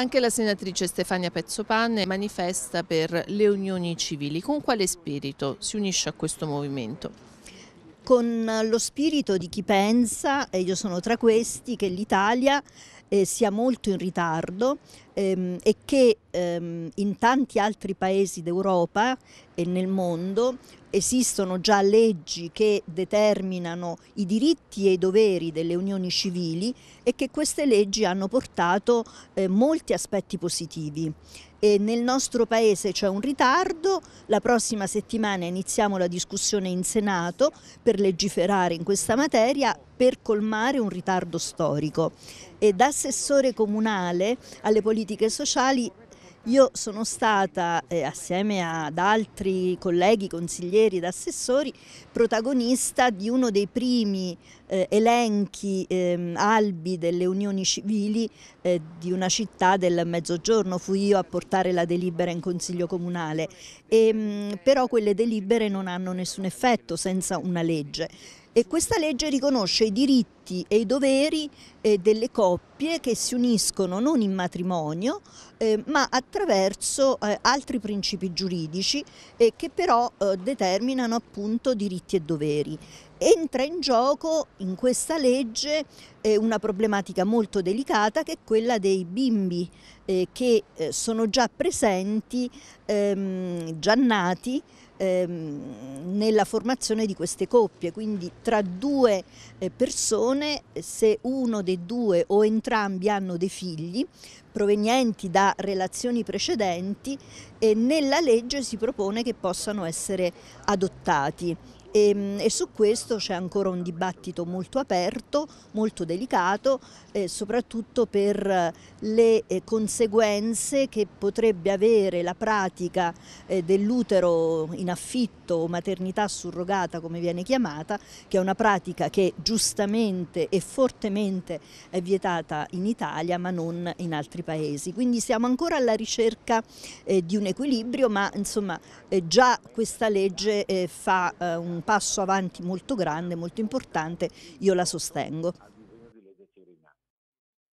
Anche la senatrice Stefania Pezzopanne manifesta per le unioni civili. Con quale spirito si unisce a questo movimento? con lo spirito di chi pensa, e io sono tra questi, che l'Italia eh, sia molto in ritardo ehm, e che ehm, in tanti altri paesi d'Europa e nel mondo esistono già leggi che determinano i diritti e i doveri delle unioni civili e che queste leggi hanno portato eh, molti aspetti positivi. E nel nostro paese c'è un ritardo, la prossima settimana iniziamo la discussione in Senato per legiferare in questa materia, per colmare un ritardo storico. E da assessore comunale alle politiche sociali io sono stata, eh, assieme ad altri colleghi, consiglieri ed assessori, protagonista di uno dei primi eh, elenchi eh, albi delle unioni civili eh, di una città del Mezzogiorno. Fui io a portare la delibera in Consiglio Comunale, e, ehm, mh, però quelle delibere non hanno nessun effetto senza una legge e questa legge riconosce i diritti e i doveri eh, delle coppie coppie che si uniscono non in matrimonio eh, ma attraverso eh, altri principi giuridici eh, che però eh, determinano appunto diritti e doveri. Entra in gioco in questa legge eh, una problematica molto delicata che è quella dei bimbi eh, che sono già presenti, ehm, già nati, ehm, nella formazione di queste coppie, quindi tra due persone se uno dei due o entrambi entrambi hanno dei figli, provenienti da relazioni precedenti e nella legge si propone che possano essere adottati. E, ehm, e, su questo c'è ancora un dibattito molto aperto, molto delicato, eh, soprattutto per eh, le eh, conseguenze che potrebbe avere la pratica eh, dell'utero in affitto o maternità surrogata, come viene chiamata, che è una pratica che giustamente e fortemente è vietata in Italia ma non in altri paesi paesi, quindi siamo ancora alla ricerca eh, di un equilibrio, ma insomma eh, già questa legge eh, fa eh, un passo avanti molto grande, molto importante, io la sostengo.